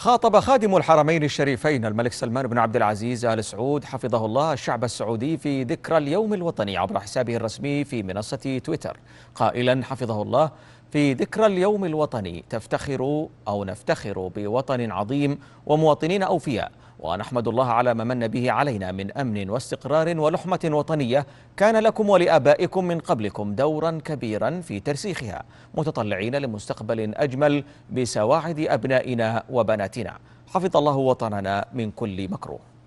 خاطب خادم الحرمين الشريفين الملك سلمان بن عبد العزيز ال سعود حفظه الله الشعب السعودي في ذكرى اليوم الوطني عبر حسابه الرسمي في منصه تويتر قائلا حفظه الله في ذكرى اليوم الوطني تفتخر او نفتخر بوطن عظيم ومواطنين اوفياء ونحمد الله على ما من به علينا من أمن واستقرار ولحمة وطنية كان لكم ولآبائكم من قبلكم دورا كبيرا في ترسيخها متطلعين لمستقبل أجمل بسواعد أبنائنا وبناتنا حفظ الله وطننا من كل مكروه